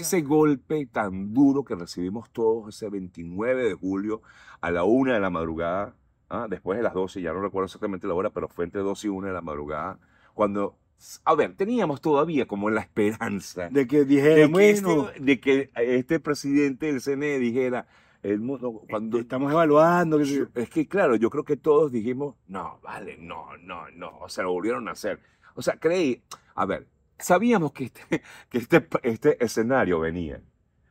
ese golpe tan duro que recibimos todos ese 29 de julio a la una de la madrugada, ¿ah? después de las 12, ya no recuerdo exactamente la hora, pero fue entre 12 y 1 de la madrugada, cuando a ver, teníamos todavía como la esperanza de que dijera, de que, este, de que este presidente del CNE dijera, el mundo, eh, cuando estamos evaluando, es que claro, yo creo que todos dijimos, no, vale, no, no, no, o sea, lo volvieron a hacer. O sea, creí, a ver, Sabíamos que este, que este, este escenario venía,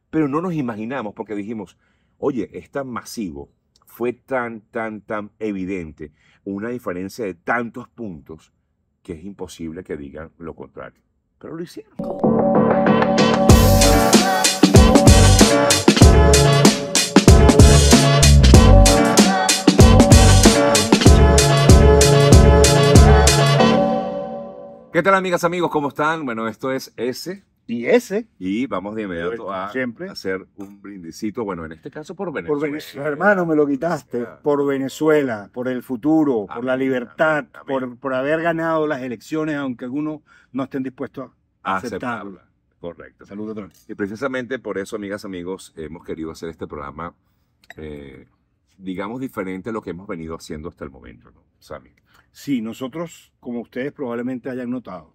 pero no nos imaginamos porque dijimos, oye, es tan masivo, fue tan, tan, tan evidente, una diferencia de tantos puntos, que es imposible que digan lo contrario. Pero lo hicieron. ¿Qué tal amigas, amigos? ¿Cómo están? Bueno, esto es S. Y S. Y vamos de inmediato a Siempre. hacer un brindisito, bueno, en este caso por Venezuela. Por Hermano, me lo quitaste. Por Venezuela, por el futuro, por la libertad, Por, haber ganado las elecciones, aunque algunos no estén dispuestos a aceptarla. Correcto. Saludos, Y precisamente por eso, amigas, amigos, hemos querido hacer este programa. Eh, digamos, diferente a lo que hemos venido haciendo hasta el momento, ¿no, Sammy? Sí, nosotros, como ustedes probablemente hayan notado,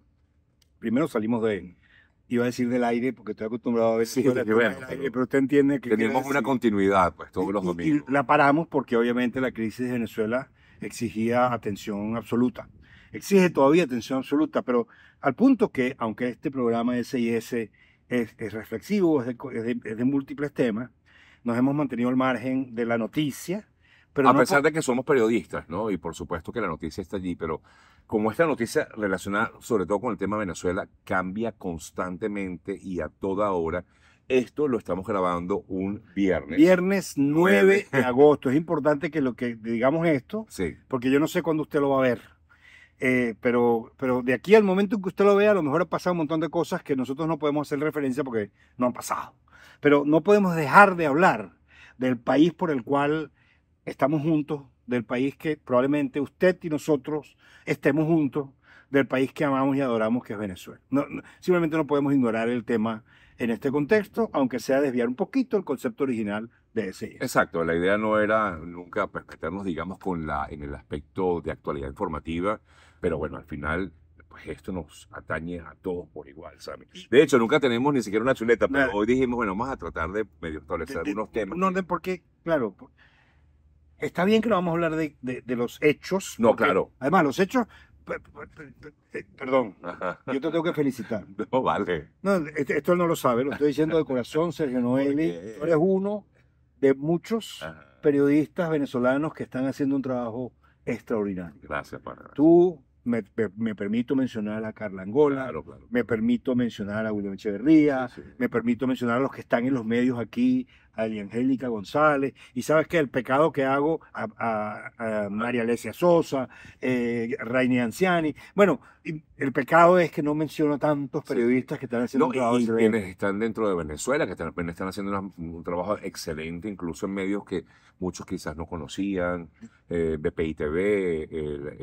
primero salimos de, iba a decir del aire porque estoy acostumbrado a ver pero usted entiende que tenemos una continuidad pues todos los domingos. Y, la paramos porque obviamente la crisis de Venezuela exigía atención absoluta. Exige todavía atención absoluta, pero al punto que aunque este programa SIS es, es reflexivo, es de múltiples temas, nos hemos mantenido al margen de la noticia. a pesar de que somos periodistas, ¿no? Y por supuesto que la noticia está allí, pero como esta noticia relacionada sobre todo con el tema Venezuela cambia constantemente y a toda hora, esto lo estamos grabando un viernes. Viernes 9 de agosto. Es importante que lo que digamos esto, porque yo no sé cuándo usted lo va a ver. Eh, pero, pero de aquí al momento en que usted lo vea, a lo mejor ha pasado un montón de cosas que nosotros no podemos hacer referencia porque no han pasado. Pero no podemos dejar de hablar del país por el cual estamos juntos, del país que probablemente usted y nosotros estemos juntos, del país que amamos y adoramos, que es Venezuela. No, simplemente no podemos ignorar el tema en este contexto, aunque sea desviar un poquito el concepto original de ese. Exacto, la idea no era nunca percatarnos, digamos, con la, en el aspecto de actualidad informativa, pero bueno, al final pues esto nos atañe a todos por igual, Sammy. De hecho, nunca tenemos ni siquiera una chuleta, pero hoy dijimos, bueno, vamos a tratar de medio establecer unos temas. Un orden, porque, claro, está bien que no vamos a hablar de, los hechos. No, claro. Además, los hechos eh, Perdón, yo te tengo que felicitar. No, vale. Este, esto no lo sabe, lo estoy diciendo de corazón, Sergio Noeli. Tú eres uno de muchos periodistas venezolanos que están haciendo un trabajo extraordinario. Gracias, para Tú, me, permito mencionar a Carla Angola, me permito mencionar a William Echeverría, me permito mencionar a los que están en los medios aquí, a Angélica González, y sabes que el pecado que hago a, María Alesia Sosa, eh, Rainy Anciani, bueno, el pecado es que no menciono tantos periodistas que están haciendo un trabajo quienes están dentro de Venezuela, que están, haciendo un trabajo excelente, incluso en medios que muchos quizás no conocían, eh, BPI TV,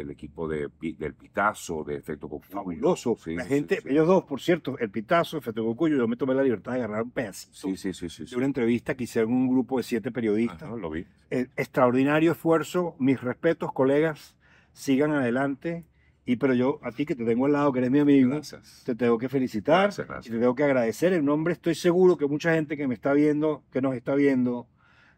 el, equipo del Pitazo, de Efecto Cocuyo. Fabuloso. la gente, ellos dos, por cierto, el Pitazo, Efecto Cocuyo, yo me tomé la libertad de agarrar un sí de una entrevista que hicieron un grupo de siete periodistas. lo vi. Eh, extraordinario esfuerzo, mis respetos, colegas, sigan adelante. Y pero yo, a ti que te tengo al lado, que eres mi amigo, te tengo que felicitar y te tengo que agradecer. En nombre, estoy seguro que mucha gente que me está viendo, que nos está viendo,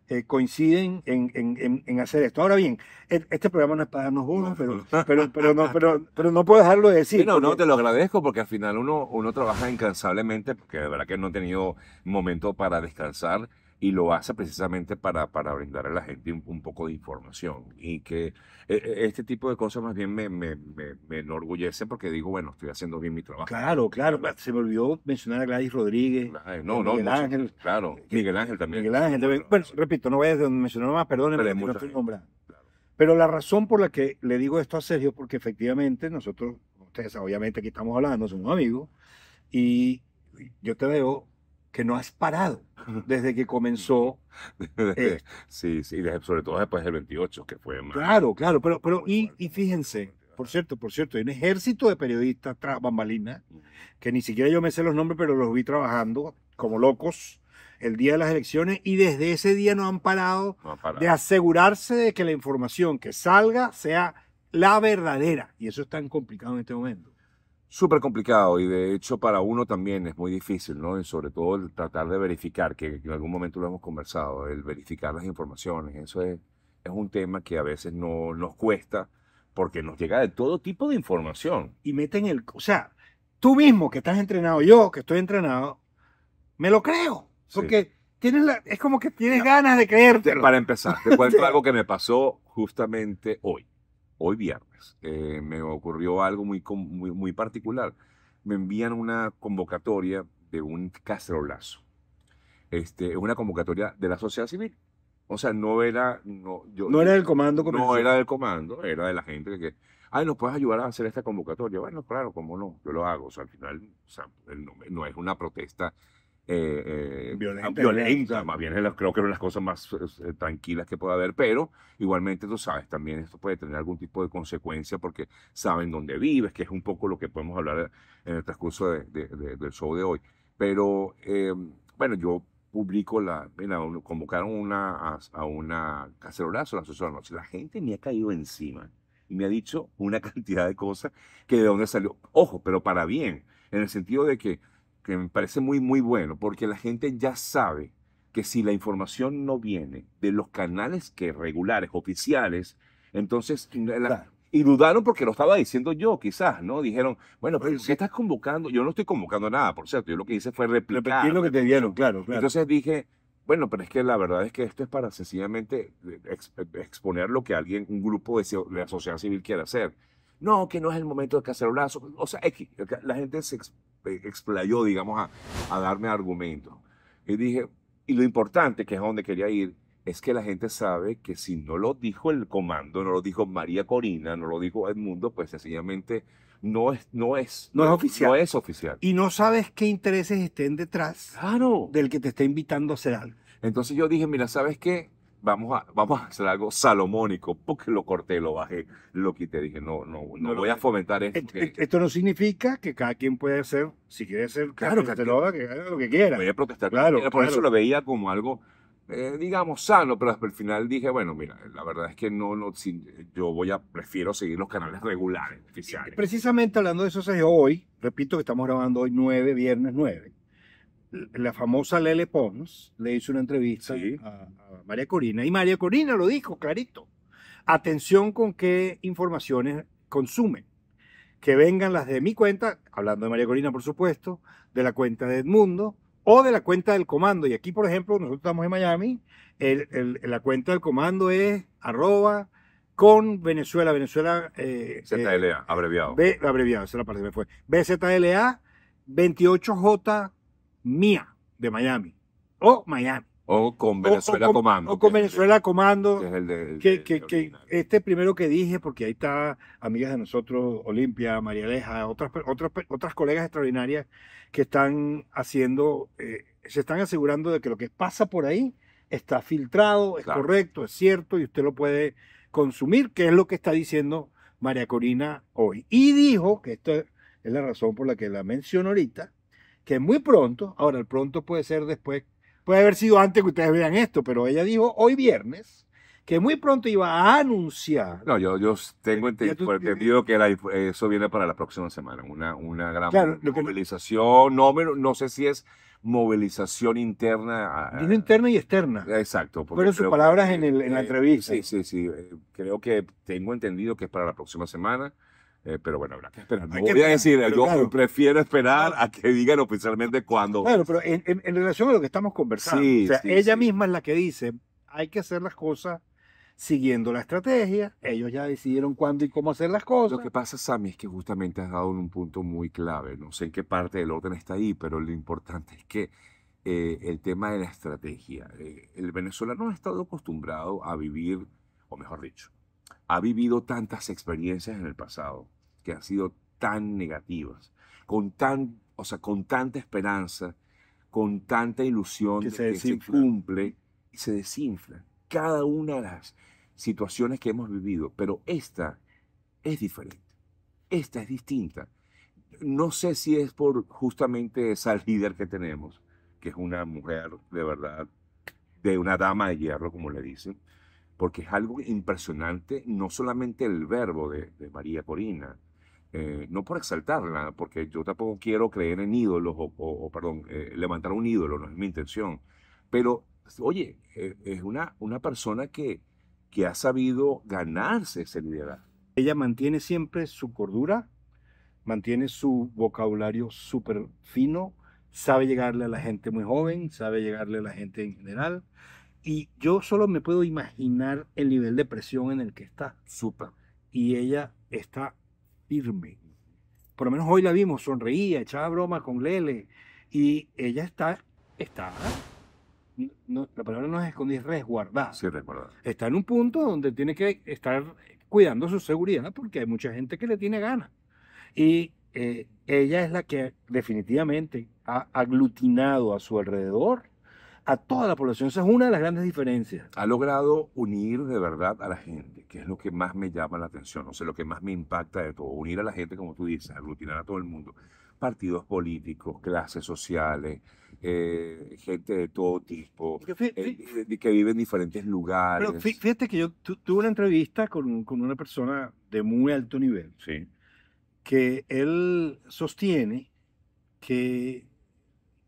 eh, coinciden en, hacer esto. Ahora bien, e-, este programa no es para darnos bonos, pero, pero, pero, no, pero, pero no puedo dejarlo de decir. no, no, te lo agradezco porque al final uno, uno trabaja incansablemente, porque de verdad que no he tenido momento para descansar y lo hace precisamente para, para brindar a la gente un, poco de información. Y que eh, eh, este tipo de cosas más bien me, me, me, me enorgullece porque digo, bueno, estoy haciendo bien mi trabajo. Claro, claro. Se me olvidó mencionar a Gladys Rodríguez. Ah, eh, no, no, Miguel Ángel. Claro, Miguel Ángel también. Miguel Ángel Bueno, repito, no voy a mencionar más, perdónenme, Pero no estoy Pero la razón por la que le digo esto a Sergio, porque efectivamente nosotros, ustedes obviamente aquí estamos hablando, somos amigos, y yo te veo que no has parado desde que comenzó. Eh, sí, sí, sobre todo después del 28, que fue más. Claro, claro, pero, pero y, fíjense, por cierto, por cierto, hay un ejército de periodistas bambalinas, que ni siquiera yo me sé los nombres, pero los vi trabajando como locos el día de las elecciones y desde ese día no han parado. de asegurarse de que la información que salga sea la verdadera. Y eso es tan complicado en este momento súper complicado y de hecho para uno también es muy difícil, ¿no? sobre todo el tratar de verificar, que en algún momento lo hemos conversado, el verificar las informaciones, eso es, un tema que a veces no, nos cuesta porque nos llega de todo tipo de información. Y meten el, o sea, tú mismo que estás entrenado, yo que estoy entrenado, me lo creo, porque tienes es como que tienes ganas de creerte Para empezar, te cuento algo que me pasó justamente hoy hoy viernes, eh, me ocurrió algo muy, muy, particular. Me envían una convocatoria de un castrolazo, Este, una convocatoria de la sociedad civil. O sea, no era... No, yo, no era del comando. como No era del comando, era de la gente que... Ay, ¿nos puedes ayudar a hacer esta convocatoria? Bueno, claro, cómo no, yo lo hago. O sea, al final, no es una protesta eh, eh ah, violenta, más bien creo que eran las cosas más eh, eh, tranquilas que puede haber, pero igualmente tú sabes, también esto puede tener algún tipo de consecuencia porque saben dónde vives, que es un poco lo que podemos hablar en el transcurso del show de hoy. Pero bueno, yo publico la, mira, convocaron una, a, una cacerolazo las la noche, la gente me ha caído encima y me ha dicho una cantidad de cosas que de dónde salió, ojo, pero para bien, en el sentido de que que me parece muy, muy bueno, porque la gente ya sabe que si la información no viene de los canales que regulares, oficiales, entonces... y dudaron porque lo estaba diciendo yo, quizás, ¿no? Dijeron, bueno, pero ¿qué estás convocando? Yo no estoy convocando nada, por cierto. Yo lo que hice fue Repetir lo que pues. te dieron, claro, claro. Entonces dije, bueno, pero es que la verdad es que esto es para sencillamente eh, eh, exponer lo que alguien, un grupo de, de la sociedad civil quiere hacer no, que no es el momento de cacerolazo. O sea, la gente se eh, explayó, digamos, a, darme argumentos. Y dije, y lo importante, que es donde quería ir, es que la gente sabe que si no lo dijo el comando, no lo dijo María Corina, no lo dijo Edmundo, pues sencillamente no es, no es, es oficial. No es oficial. Y no sabes qué intereses estén detrás ah, del que te está invitando a hacer algo. Entonces yo dije, mira, ¿sabes qué? vamos a, vamos a hacer algo salomónico, porque lo corté, lo bajé, lo quité, dije, no, no, no, voy a fomentar e-, esto. E-, esto, no significa que cada quien puede hacer, si quiere hacer, claro, que, te lo haga, que haga lo que quiera. Voy a protestar, claro, por eso lo veía como algo, eh, digamos, sano, pero al final dije, bueno, mira, la verdad es que no, no yo voy a, prefiero seguir los canales regulares, oficiales. Precisamente hablando de eso, es hoy, repito que estamos grabando hoy 9, viernes 9 la famosa Lele Pons le hizo una entrevista a, María Corina y María Corina lo dijo clarito. Atención con qué informaciones consumen. Que vengan las de mi cuenta, hablando de María Corina por supuesto, de la cuenta de Edmundo o de la cuenta del comando. Y aquí, por ejemplo, nosotros estamos en Miami, la cuenta del comando es arroba con Venezuela, Venezuela... Eh, eh, ZLA, abreviado. B, abreviado, esa la parte me fue. BZLA 28J mía de Miami o Miami. O con Venezuela Comando. O con Venezuela Comando. este primero que dije, porque ahí está amigas de nosotros, Olimpia, María Aleja, otras, otras, otras colegas extraordinarias que están haciendo, eh, se están asegurando de que lo que pasa por ahí está filtrado, es correcto, es cierto y usted lo puede consumir, que es lo que está diciendo María Corina hoy. Y dijo, que esto es la razón por la que la menciono ahorita, que muy pronto, ahora el pronto puede ser después, puede haber sido antes que ustedes vean esto, pero ella dijo hoy viernes que muy pronto iba a anunciar. No, yo, yo tengo entendido que eso viene para la próxima semana, una, una gran movilización, no, no sé si es movilización interna. interna y externa. Exacto. Fueron sus palabras en, la eh, entrevista. Sí, sí, sí. Eh, creo que tengo entendido que es para la próxima semana. Eh, pero bueno, habrá que esperar. No voy a decir, yo prefiero esperar a que digan oficialmente cuándo. Bueno, pero en, relación a lo que estamos conversando, ella misma es la que dice, hay que hacer las cosas siguiendo la estrategia, ellos ya decidieron cuándo y cómo hacer las cosas. Lo que pasa, Sammy, es que justamente has dado un punto muy clave, no sé en qué parte del orden está ahí, pero lo importante es que eh, el tema de la estrategia, eh, el venezolano ha estado acostumbrado a vivir, o mejor dicho, ha vivido tantas experiencias en el pasado que han sido tan negativas, con tan, o sea, con tanta esperanza, con tanta ilusión que, se, cumple y se desinfla. Cada una de las situaciones que hemos vivido, pero esta es diferente. Esta es distinta. No sé si es por justamente esa líder que tenemos, que es una mujer de verdad, de una dama de hierro, como le dicen, porque es algo impresionante, no solamente el verbo de, de María Corina, eh, no por exaltarla, porque yo tampoco quiero creer en ídolos o, perdón, eh, levantar un ídolo, no es mi intención. Pero, oye, eh, es una, una persona que, que ha sabido ganarse esa liderazgo. Ella mantiene siempre su cordura, mantiene su vocabulario súper fino, sabe llegarle a la gente muy joven, sabe llegarle a la gente en general. Y yo solo me puedo imaginar el nivel de presión en el que está. Súper. Y ella está firme. Por lo menos hoy la vimos, sonreía, echaba broma con Lele. Y ella está, está, no, la palabra no es escondida, es resguardada. Sí, resguardada. Está en un punto donde tiene que estar cuidando su seguridad porque hay mucha gente que le tiene ganas. Y eh, ella es la que definitivamente ha aglutinado a su alrededor a toda la población. Esa es una de las grandes diferencias. Ha logrado unir de verdad a la gente, que es lo que más me llama la atención, o sea, lo que más me impacta de todo. Unir a la gente, como tú dices, aglutinar a todo el mundo. Partidos políticos, clases sociales, eh, gente de todo tipo, eh, que vive en diferentes lugares. fíjate que yo tuve una entrevista con, una persona de muy alto nivel, que él sostiene que,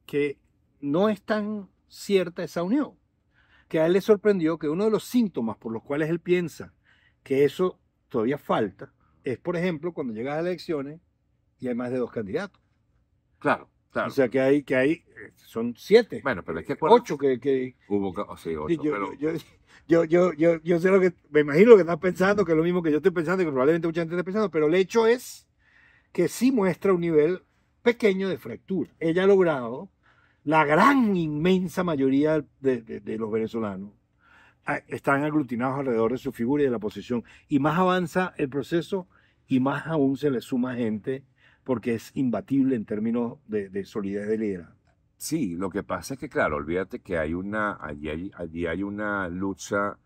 que no es tan cierta esa unión, que a él le sorprendió que uno de los síntomas por los cuales él piensa que eso todavía falta es, por ejemplo, cuando llegas a elecciones y hay más de dos candidatos. Claro. Claro. O sea que hay, que hay, son siete. Bueno, pero es que Ocho que, que, Hubo, yo, sé lo que, me imagino lo que estás pensando, que es lo mismo que yo estoy pensando y que probablemente mucha gente esté pensando, pero el hecho es que sí muestra un nivel pequeño de fractura. Ella ha logrado la gran inmensa mayoría de, los venezolanos ah, están aglutinados alrededor de su figura y de la posición. Y más avanza el proceso y más aún se le suma gente porque es imbatible en términos de, solidez de liderazgo. Sí, lo que pasa es que, claro, olvídate que hay una, allí hay, hay una lucha,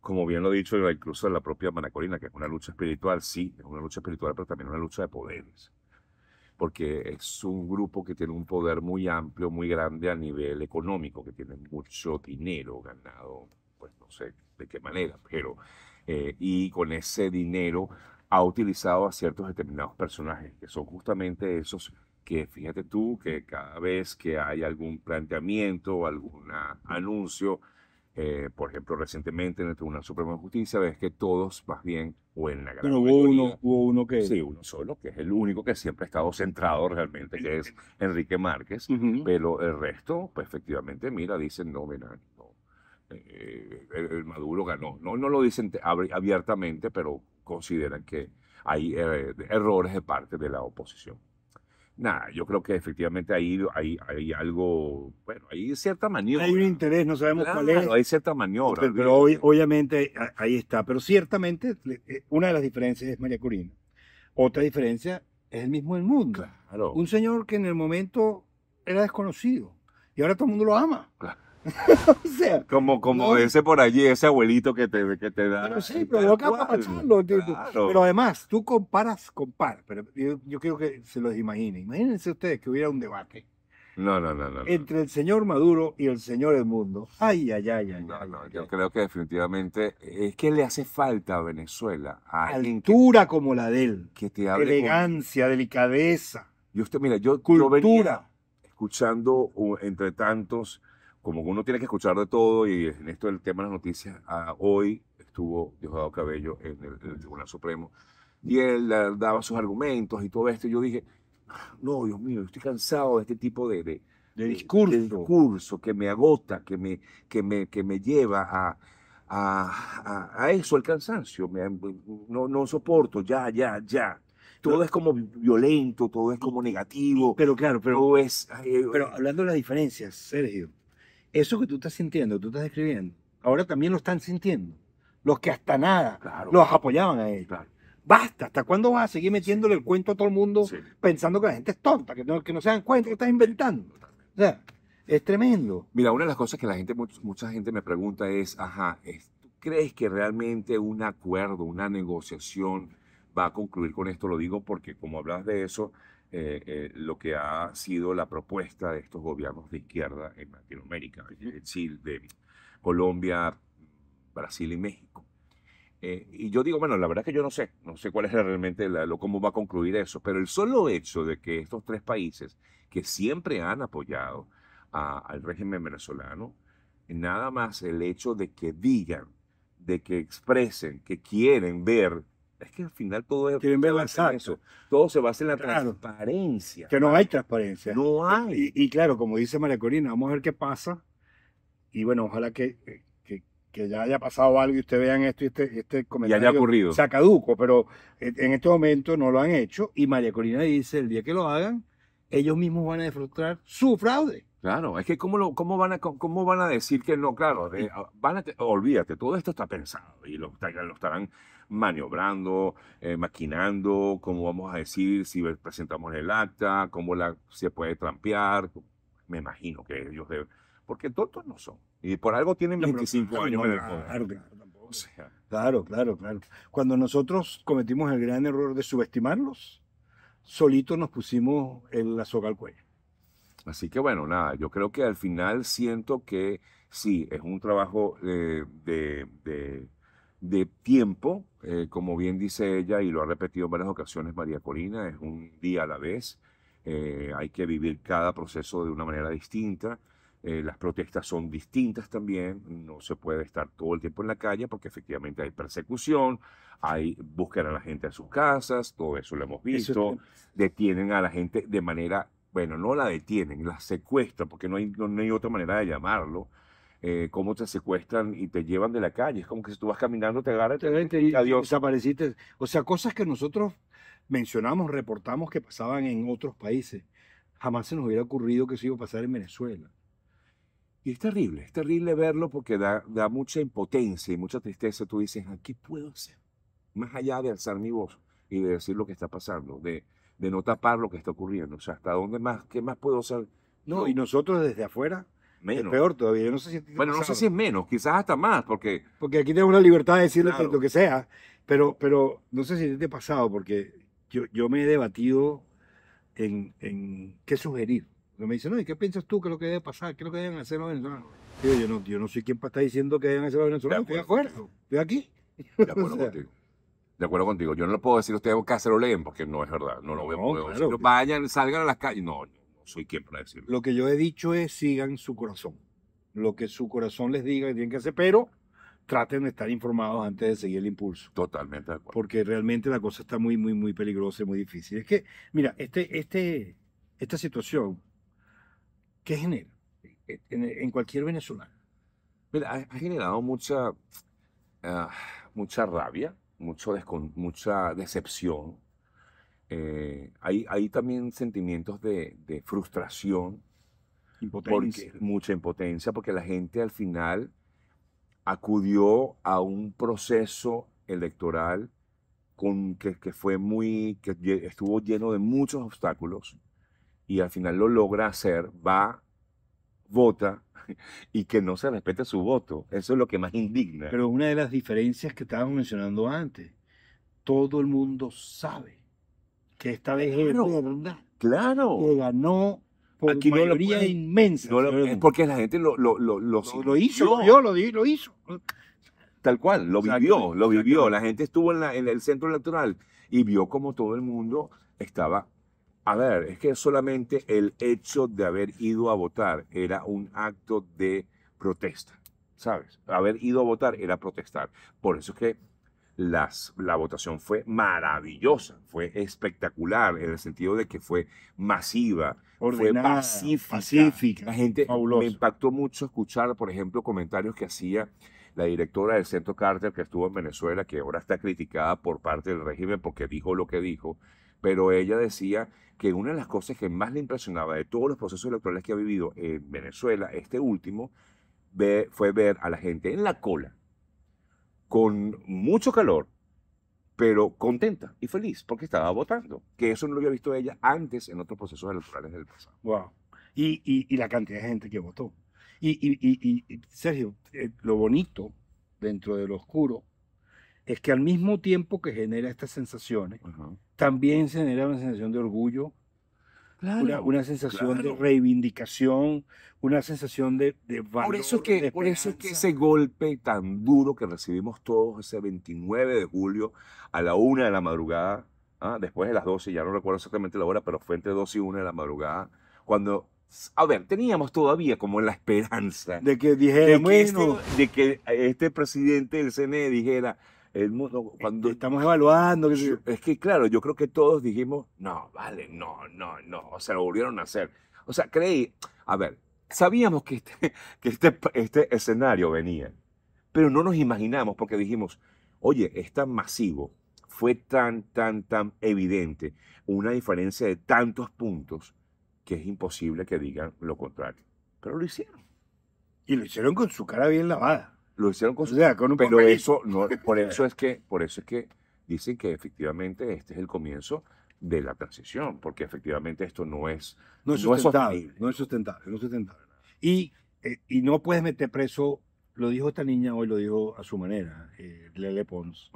como bien lo he dicho incluso la propia Manacorina, que es una lucha espiritual, sí, es una lucha espiritual, pero también una lucha de poderes porque es un grupo que tiene un poder muy amplio, muy grande a nivel económico, que tiene mucho dinero ganado, pues no sé de qué manera, pero eh, y con ese dinero ha utilizado a ciertos determinados personajes, que son justamente esos que fíjate tú que cada vez que hay algún planteamiento, algún ah, anuncio, eh, por ejemplo, recientemente en el Tribunal Supremo de Justicia, ves que todos, más bien, o en la gran Pero uno, hubo uno que... Sí, uno solo, que es el único que siempre ha estado centrado realmente, que es Enrique Márquez, pero el resto, pues efectivamente, mira, dicen, no, mira, no, el, eh, eh, Maduro ganó. No, no lo dicen abiertamente, pero consideran que hay errores de parte de la oposición nada, yo creo que efectivamente ahí hay, algo, bueno, hay cierta maniobra. Hay un interés, no sabemos cuál es. Hay cierta maniobra. Pero, obviamente ahí está, pero ciertamente eh, una de las diferencias es María Corina. Otra diferencia es el mismo el mundo. Un señor que en el momento era desconocido y ahora todo el mundo lo ama. Claro. o sea, como como ese por allí, ese abuelito que te, que te da. Pero sí, Pero además, tú comparas con Pero yo, yo quiero que se los imaginen. Imagínense ustedes que hubiera un debate. No, no, no, no. Entre el señor Maduro y el señor Edmundo. Ay, ay, ay, ay. No, no, ay, yo creo que definitivamente es que le hace falta a Venezuela. A Altura como la de él. Que Elegancia, delicadeza. Yo usted, mira, yo, cultura. escuchando entre tantos como uno tiene que escuchar de todo y en esto del tema de las noticias, hoy estuvo Diosdado Cabello en el, Tribunal Supremo y él daba sus argumentos y todo esto. Y yo dije, no, Dios mío, estoy cansado de este tipo de, de, discurso. que me agota, que me, que me, que me lleva a, a, a, eso, al cansancio. no, no soporto, ya, ya, ya todo es como violento, todo es como negativo. Pero claro, pero, es, pero eh, hablando de las diferencias, Sergio, eso que tú estás sintiendo, tú estás describiendo, ahora también lo están sintiendo. Los que hasta nada los apoyaban a ellos. Basta, ¿hasta cuándo vas a seguir metiéndole el cuento a todo el mundo pensando que la gente es tonta, que no, que no se dan cuenta que estás inventando? O sea, es tremendo. Mira, una de las cosas que la gente, mucha gente me pregunta es, ajá, crees que realmente un acuerdo, una negociación va a concluir con esto? Lo digo porque como hablas de eso, eh, eh, lo que ha sido la propuesta de estos gobiernos de izquierda en Latinoamérica, en Chile, de Colombia, Brasil y México. Eh, y yo digo, bueno, la verdad es que yo no sé, no sé cuál es realmente lo, cómo va a concluir eso, pero el solo hecho de que estos tres países que siempre han apoyado al régimen venezolano, nada más el hecho de que digan, de que expresen, que quieren ver es que al final todo es. Quieren ver eso. Todo se basa en la transparencia. Que no hay transparencia. No hay. Y, claro, como dice María Corina, vamos a ver qué pasa. Y bueno, ojalá que, ya haya pasado algo y ustedes vean esto y este, este comentario. Ya haya ocurrido. Se caduco, pero en este momento no lo han hecho. Y María Corina dice: el día que lo hagan, ellos mismos van a disfrutar su fraude. Claro, es que cómo, cómo, van a, cómo van a decir que no, claro, eh, ah, olvídate, todo esto está pensado y lo, estarán maniobrando, eh, maquinando, cómo vamos a decir si presentamos el acta, cómo se puede trampear, me imagino que ellos deben, porque tontos no son, y por algo tienen 25 años en el poder. Claro, claro, claro, Cuando nosotros cometimos el gran error de subestimarlos, solitos nos pusimos en la soga al cuello. Así que bueno, nada, yo creo que al final siento que sí, es un trabajo eh, de, tiempo, eh, como bien dice ella y lo ha repetido en varias ocasiones María Corina, es un día a la vez, eh, hay que vivir cada proceso de una manera distinta. las protestas son distintas también, no se puede estar todo el tiempo en la calle porque efectivamente hay persecución, hay buscar a la gente a sus casas, todo eso lo hemos visto, detienen a la gente de manera bueno, no la detienen, la secuestran, porque no hay, otra manera de llamarlo. Eh, cómo te secuestran y te llevan de la calle. Es como que si tú vas caminando, te agarran te, y adiós. Desapareciste. O sea, cosas que nosotros mencionamos, reportamos que pasaban en otros países. Jamás se nos hubiera ocurrido que eso iba a pasar en Venezuela. Y es terrible, es terrible verlo porque da, da mucha impotencia y mucha tristeza. Tú dices, ¿qué puedo hacer? Más allá de alzar mi voz y de decir lo que está pasando, de, de no tapar lo que está ocurriendo. O sea, ¿hasta dónde más? ¿Qué más puedo hacer? No, y nosotros desde afuera. Menos. Es peor todavía. no sé si bueno, no sé si es menos, quizás hasta más, porque... Porque aquí tengo una libertad de decir lo que sea, pero, pero no sé si te de pasado, porque yo, yo me he debatido en, qué sugerir. me dicen, no, ¿y qué piensas tú? que es lo que debe pasar? ¿Qué es lo que deben hacer los venezolanos? yo no, yo no soy quien para diciendo que deben hacer los venezolanos. De estoy de acuerdo. Estoy aquí. De acuerdo contigo de acuerdo contigo. Yo no lo puedo decir a ustedes que se lo leen, porque no es verdad. No lo no, Claro Vayan, salgan a las calles. No, no soy quien para decirlo. Lo que yo he dicho es sigan su corazón. Lo que su corazón les diga que tienen que hacer, pero traten de estar informados antes de seguir el impulso. Totalmente de acuerdo. Porque realmente la cosa está muy, muy, muy peligrosa y muy difícil. Es que, mira, este, este, esta situación, ¿qué genera? En, cualquier venezolano. Mira, ha, generado mucha, ah, mucha rabia, mucho mucha decepción. Eh, hay, también sentimientos de, frustración. Impotencia. mucha impotencia, porque la gente al final acudió a un proceso electoral con, que, fue muy, que estuvo lleno de muchos obstáculos y al final lo logra hacer, va vota y que no se respete su voto. Eso es lo que más indigna. Pero una de las diferencias que estábamos mencionando antes, todo el mundo sabe que esta vez es verdad. Claro. Que ganó por mayoría inmensa. porque la gente lo, lo, lo, hizo. Yo lo, di, lo hizo. Tal cual, lo vivió, lo vivió. La gente estuvo en, la, en el centro electoral y vio como todo el mundo estaba a ver, es que solamente el hecho de haber ido a votar era un acto de protesta, ¿sabes? Haber ido a votar era protestar. Por eso es que las, la votación fue maravillosa, fue espectacular en el sentido de que fue masiva, fue pacífica. La gente me impactó mucho escuchar, por ejemplo, comentarios que hacía la directora del Centro Carter que estuvo en Venezuela, que ahora está criticada por parte del régimen porque dijo lo que dijo, pero ella decía que una de las cosas que más le impresionaba de todos los procesos electorales que ha vivido en Venezuela, este último, fue ver a la gente en la cola, con mucho calor, pero contenta y feliz porque estaba votando, que eso no lo había visto ella antes en otros procesos electorales del pasado. Wow. Y, la cantidad de gente que votó. Y, Sergio, eh, lo bonito dentro de lo oscuro es que al mismo tiempo que genera estas sensaciones, también se genera una sensación de orgullo, una, sensación de reivindicación, una sensación de, de valor. Por eso, que, por eso que ese golpe tan duro que recibimos todos ese 29 de julio a la una de la madrugada, ¿ah? después de las 12, ya no recuerdo exactamente la hora, pero fue entre 12 y 1 de la madrugada, cuando a ver, teníamos todavía como la esperanza de que dijera, de que este, este presidente del CNE dijera, cuando estamos evaluando, es que claro, yo creo que todos dijimos, no, vale, no, no, no, o sea, lo volvieron a hacer. O sea, creí, a ver, sabíamos que este, que este, este escenario venía, pero no nos imaginamos porque dijimos, oye, es tan masivo, fue tan, tan, tan evidente, una diferencia de tantos puntos, que es imposible que digan lo contrario. Pero lo hicieron. Y lo hicieron con su cara bien lavada lo hicieron con su o sea, con un pero eso no, por eso es que por eso es que dicen que efectivamente este es el comienzo de la transición porque efectivamente esto no es no es sustentable no es sustentable, no es sustentable. y eh, y no puedes meter preso lo dijo esta niña hoy lo dijo a su manera eh, Lele Pons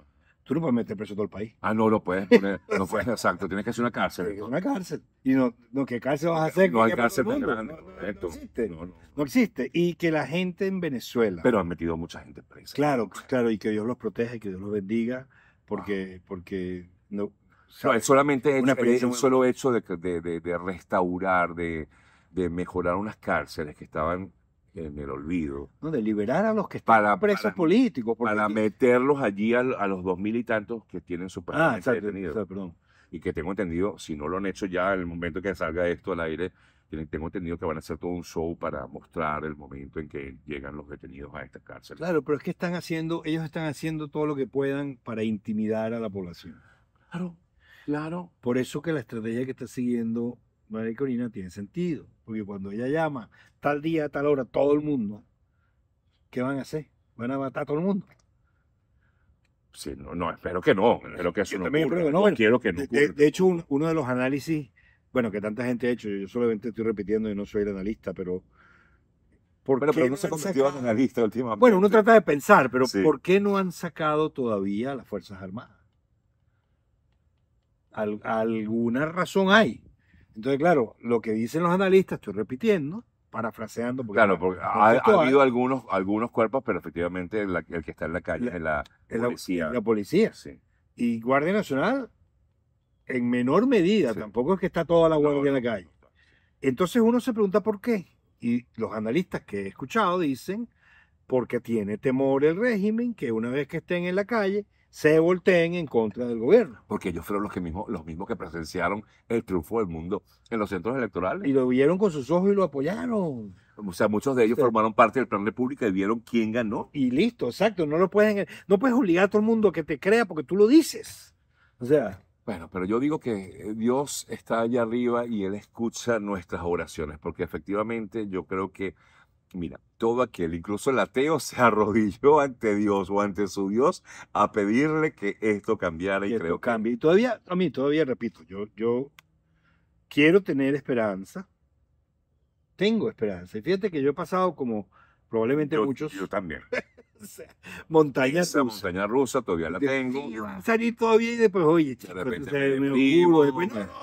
Tú no puedes meter preso todo el país. Ah, no, lo puedes poner. No puedes, exacto. Tienes que hacer una cárcel. Tienes que hacer una cárcel. Y no, ¿qué cárcel vas a hacer? No hay cárcel tan grande. No, existe. No, existe. Y que la gente en Venezuela. Pero han metido mucha gente presa. Claro, claro. Y que Dios los proteja, y que Dios los bendiga. Porque, porque no, no, es solamente el, solo hecho de restaurar, de, mejorar unas cárceles que estaban en el olvido. No, de liberar a los que están para, presos políticos. Para meterlos allí a, los dos mil y tantos que tienen su ah, Y que tengo entendido, si no lo han hecho ya en el momento que salga esto al aire, tengo entendido que van a hacer todo un show para mostrar el momento en que llegan los detenidos a esta cárcel. Claro, pero es que están haciendo, ellos están haciendo todo lo que puedan para intimidar a la población. Claro, claro. Por eso que la estrategia que está siguiendo María Corina tiene sentido. Porque cuando ella llama tal día, tal hora, todo el mundo, ¿qué van a hacer? ¿Van a matar a todo el mundo? Sí, no, no, espero que no, espero que eso yo no que no, quiero que no De, hecho, uno de los análisis, bueno, que tanta gente ha hecho, yo solamente estoy repitiendo y no soy el analista, pero... ¿por pero, no, se convirtió en analista últimamente. Bueno, uno trata de pensar, pero ¿por qué no han sacado todavía las Fuerzas Armadas? alguna razón hay. Entonces, claro, lo que dicen los analistas, estoy repitiendo, parafraseando. Porque claro, porque ha, habido algunos, algunos cuerpos, pero efectivamente el que está en la calle es la policía. La, la policía. Sí. Y Guardia Nacional, en menor medida, tampoco es que está toda la Guardia en la calle. Entonces uno se pregunta por qué. Y los analistas que he escuchado dicen, porque tiene temor el régimen que una vez que estén en la calle, se volteen en contra del gobierno. Porque ellos fueron los, que los mismos que presenciaron el triunfo del mundo en los centros electorales. Y lo vieron con sus ojos y lo apoyaron. O sea, muchos de ellos formaron parte del Plan República y vieron quién ganó. Y listo, exacto. No lo pueden, no puedes obligar a todo el mundo que te crea porque tú lo dices. O sea. Bueno, pero yo digo que Dios está allá arriba y Él escucha nuestras oraciones, porque efectivamente yo creo que, mira, todo aquel, incluso el ateo, se arrodilló ante Dios o ante su Dios a pedirle que esto cambiara y, creo cambie. Y todavía, a mí todavía repito, yo, yo quiero tener esperanza, tengo esperanza. Y fíjate que yo he pasado como probablemente muchos. Yo también. montaña rusa. montaña rusa todavía la tengo. Salí todavía y después, oye, de repente se me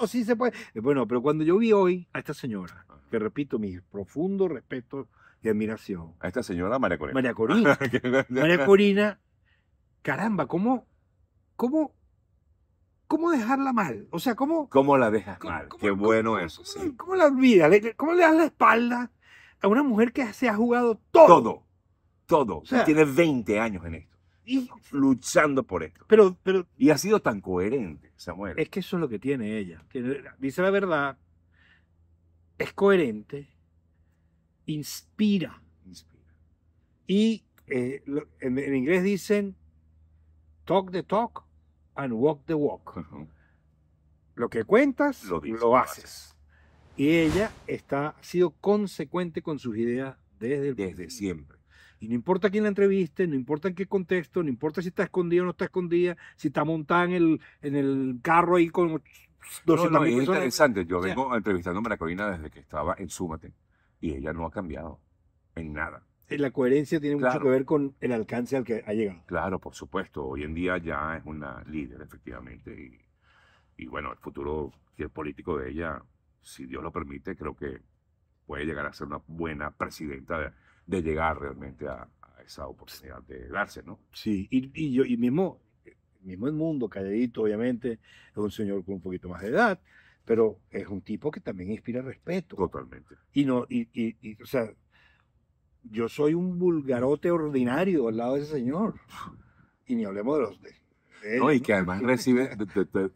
sí se puede. Bueno, pero cuando yo vi hoy a esta señora, que repito, mi profundo respeto de admiración. A esta señora María Corina. María Corina. María Corina, caramba, ¿cómo, cómo, cómo dejarla mal? O sea, ¿cómo... ¿Cómo la dejas mal? Qué bueno eso, sí. ¿Cómo la olvidas? ¿Cómo le das la espalda a una mujer que se ha jugado todo? Todo, todo. O sea, tiene 20 años en esto. Y, luchando por esto. Pero, pero, y ha sido tan coherente, Samuel. Es que eso es lo que tiene ella. dice la verdad, es coherente, inspira. inspira. Y eh, en, inglés dicen, talk the talk and walk the walk. Lo que cuentas, lo, haces. Y ella está, ha sido consecuente con sus ideas desde, desde siempre. Y no importa quién la entreviste, no importa en qué contexto, no importa si está escondida o no está escondida, si está montada en el, en el carro ahí con 200 es interesante. Yo vengo entrevistando a Corina desde que estaba en Súmate y ella no ha cambiado en nada. La coherencia tiene mucho que ver con el alcance al que ha llegado. Claro, por supuesto. Hoy en día ya es una líder, efectivamente. Y, bueno, el futuro el político de ella, si Dios lo permite, creo que puede llegar a ser una buena presidenta de, llegar realmente a, esa oportunidad de darse, ¿no? Sí, y, yo, y mismo, mismo el mundo, calladito, obviamente, es un señor con un poquito más de edad, pero es un tipo que también inspira respeto. Totalmente. Y no, y, o sea, yo soy un vulgarote ordinario al lado de ese señor. Y ni hablemos de los de. no, y que además recibe,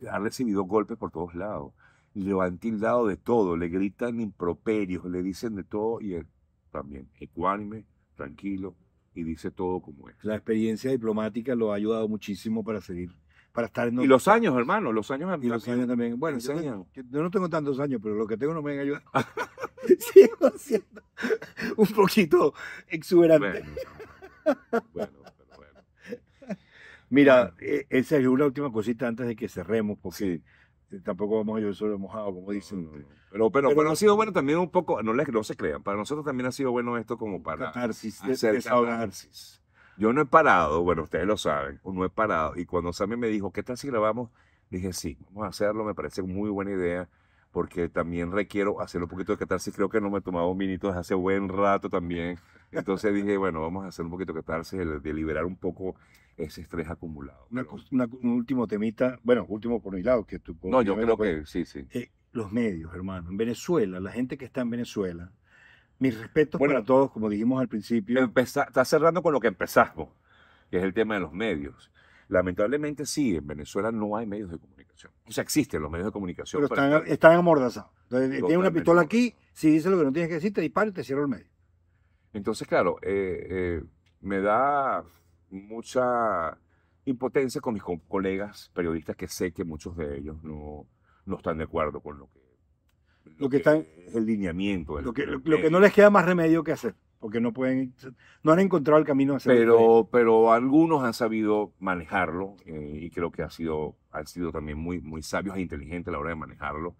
ha recibido golpes por todos lados. Lo han tildado de todo, le gritan improperios, le dicen de todo, y él también, ecuánime, tranquilo, y dice todo como es. La experiencia diplomática lo ha ayudado muchísimo para seguir para estar en... Y los años, hermano, los años también. Y los años también. Bueno, yo, no tengo tantos años, pero lo que tengo no me han ayudar Sigo siendo un poquito exuberante. Bueno, bueno. Mira, e, esa es una última cosita antes de que cerremos, porque eh, tampoco vamos a ir solo mojado, como dicen. Pero, pero, bueno, ha sido bueno también un poco, no, les, se crean, para nosotros también ha sido bueno esto como para... Catarsis, desahogarse. Yo no he parado, bueno, ustedes lo saben, no he parado. Y cuando Sammy me dijo, ¿qué tal si grabamos? Dije, sí, vamos a hacerlo, me parece muy buena idea, porque también requiero hacer un poquito de catarsis. Creo que no me he tomado un minuto desde hace buen rato también. Entonces dije, bueno, vamos a hacer un poquito de catarsis, de liberar un poco ese estrés acumulado. un último temita, bueno, último por mi lado, que tú... No, yo creo que, sí, sí. Eh, los medios, hermano. En Venezuela, la gente que está en Venezuela, mis respetos para todos, como dijimos al principio. está cerrando con lo que empezamos, que es el tema de los medios. Lamentablemente sí, en Venezuela no hay medios de comunicación. O sea, existen los medios de comunicación. Pero, están, están amordazados. Eh, tiene una pistola aquí, si dices lo que no tienes que decir, te dispara y te cierra el medio. Entonces, claro, eh, eh, me da mucha impotencia con mis colegas periodistas que sé que muchos de ellos no, no están de acuerdo con lo que lo que está es el lineamiento. lo, que, lo, que no les queda más remedio que hacer, porque no pueden, no han encontrado el camino. Hacia pero, pero algunos han sabido manejarlo eh, y creo que ha sido, han sido también muy, muy sabios e inteligentes a la hora de manejarlo,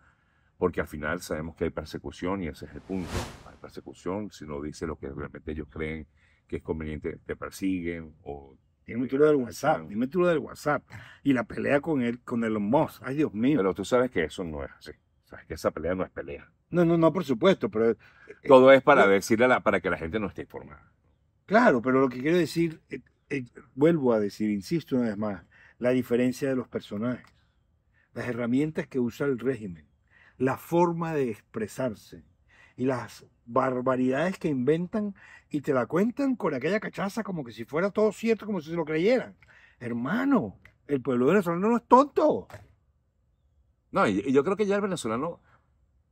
porque al final sabemos que hay persecución y ese es el punto. Hay persecución si no dice lo que realmente ellos creen que es conveniente, te persiguen o Dime tú lo del WhatsApp, dime tú lo del WhatsApp. Y la pelea con él, con Ay, Dios mío. Pero tú sabes que eso no es así que esa pelea no es pelea. No, no, no, por supuesto, pero... Eh, todo es para decirle la, para que la gente no esté informada. Claro, pero lo que quiero decir, eh, eh, vuelvo a decir, insisto una vez más, la diferencia de los personajes, las herramientas que usa el régimen, la forma de expresarse y las barbaridades que inventan y te la cuentan con aquella cachaza como que si fuera todo cierto, como si se lo creyeran. Hermano, el pueblo venezolano no es tonto. No, y, yo creo que ya el venezolano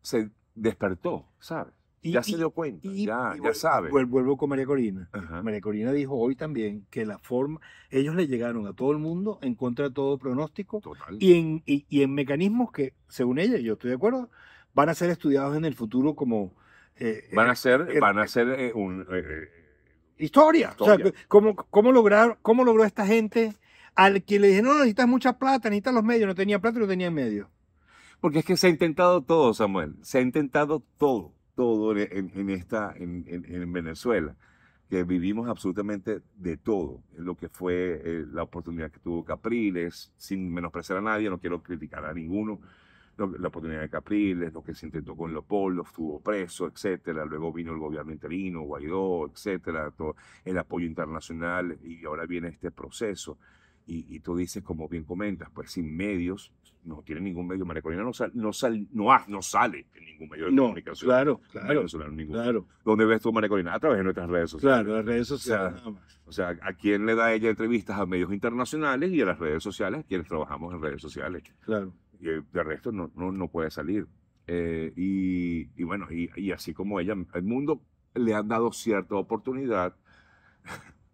se despertó, ¿sabes? ya se dio cuenta, ya, ya sabe. Vuelvo con María Corina. María Corina dijo hoy también que la forma, ellos le llegaron a todo el mundo en contra de todo pronóstico Y, en, y, en mecanismos que, según ella, yo estoy de acuerdo, van a ser estudiados en el futuro como... Eh, eh, van a ser, van a ser eh, un... historia. O sea, ¿cómo, lograr, ¿Cómo logró esta gente al que le dijeron, no, necesitas mucha plata, necesitas los medios, no tenía plata no tenía medios? Porque es que se ha intentado todo, Samuel. Se ha intentado todo, todo en, esta, en, Venezuela. Que vivimos absolutamente de todo. Lo que fue eh, la oportunidad que tuvo Capriles, sin menospreciar a nadie, no quiero criticar a ninguno. la oportunidad de Capriles, lo que se intentó con Leopoldo, estuvo preso, etcétera. Luego vino el gobierno interino, Guaidó, etcétera. Todo, el apoyo internacional y ahora viene este proceso. Y, y tú dices, como bien comentas, pues sin medios, no tiene ningún medio. María Corina no, no, no, sale en ningún medio de comunicación. Claro, claro. claro. ¿Dónde ves tú a María Corina? A través de nuestras redes sociales. Claro, las redes sociales. O sea, o sea, ¿a quién le da ella entrevistas a medios internacionales y a las redes sociales? A quienes trabajamos en redes sociales. Claro. Y eh, de resto no, no, no puede salir. Eh, y, bueno, y, así como ella, el mundo le han dado cierta oportunidad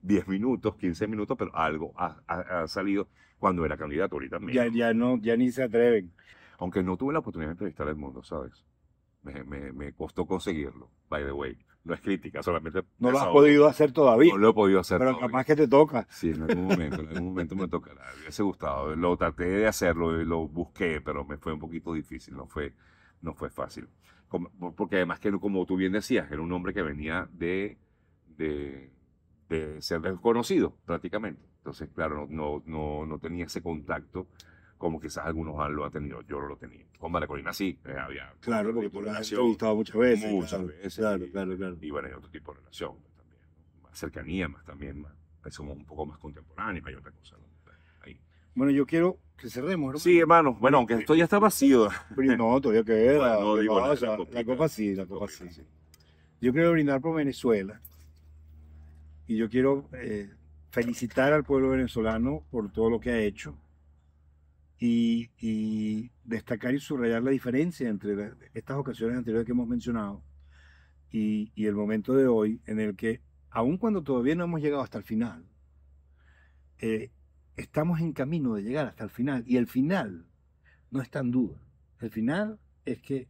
10 minutos, 15 minutos, pero algo ha, ha, salido cuando era candidato ahorita mismo. Ya, ya, no, ya ni se atreven. Aunque no tuve la oportunidad de entrevistar al mundo, ¿sabes? Me, me, costó conseguirlo, by the way. No es crítica, solamente... No lo has podido hacer todavía. No lo he podido hacer Pero capaz que te toca. Sí, en algún momento, en algún momento me tocará. Me hubiese gustado. Lo traté de hacerlo, lo busqué, pero me fue un poquito difícil, no fue, no fue fácil. porque además que, como tú bien decías, era un hombre que venía de, de de ser desconocido prácticamente. Entonces, claro, no, no, no tenía ese contacto como quizás algunos lo han tenido, yo no lo tenía. Con Maracolina Colina sí, eh, había. Claro, porque por la has entrevistado muchas veces. Muchas veces. Claro, y, claro, claro. Y bueno, hay otro tipo de relación pues, también, más cercanía, más también, más, pues, somos un poco más contemporáneos, hay otra cosa. Pues, ahí. Bueno, yo quiero que cerremos, ¿no? Sí, hermano. Bueno, aunque esto ya está vacío. No, todavía queda. la, la, copa sí, la copa sí. Yo quiero brindar por Venezuela y yo quiero eh, felicitar al pueblo venezolano por todo lo que ha hecho y, destacar y subrayar la diferencia entre estas ocasiones anteriores que hemos mencionado y, el momento de hoy en el que, aun cuando todavía no hemos llegado hasta el final, eh, estamos en camino de llegar hasta el final y el final no está en duda. El final es que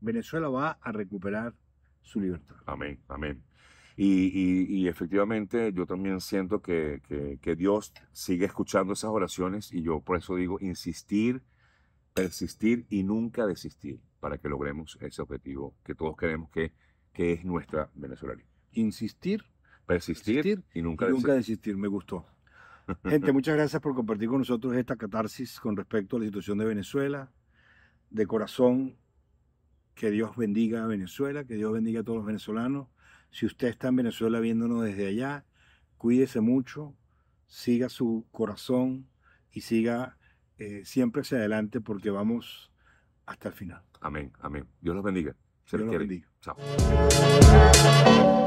Venezuela va a recuperar su libertad. Amén, amén. Y, efectivamente yo también siento que, que, Dios sigue escuchando esas oraciones y yo por eso digo insistir, persistir y nunca desistir para que logremos ese objetivo que todos queremos que, que es nuestra Venezuela. Insistir, persistir, y nunca, y nunca desistir. Me gustó. Gente, muchas gracias por compartir con nosotros esta catarsis con respecto a la situación de Venezuela. De corazón, que Dios bendiga a Venezuela, que Dios bendiga a todos los venezolanos si usted está en Venezuela viéndonos desde allá, cuídese mucho, siga su corazón y siga eh, siempre hacia adelante porque vamos hasta el final. Amén, amén. Dios los bendiga. Se Dios los bendiga. Chao.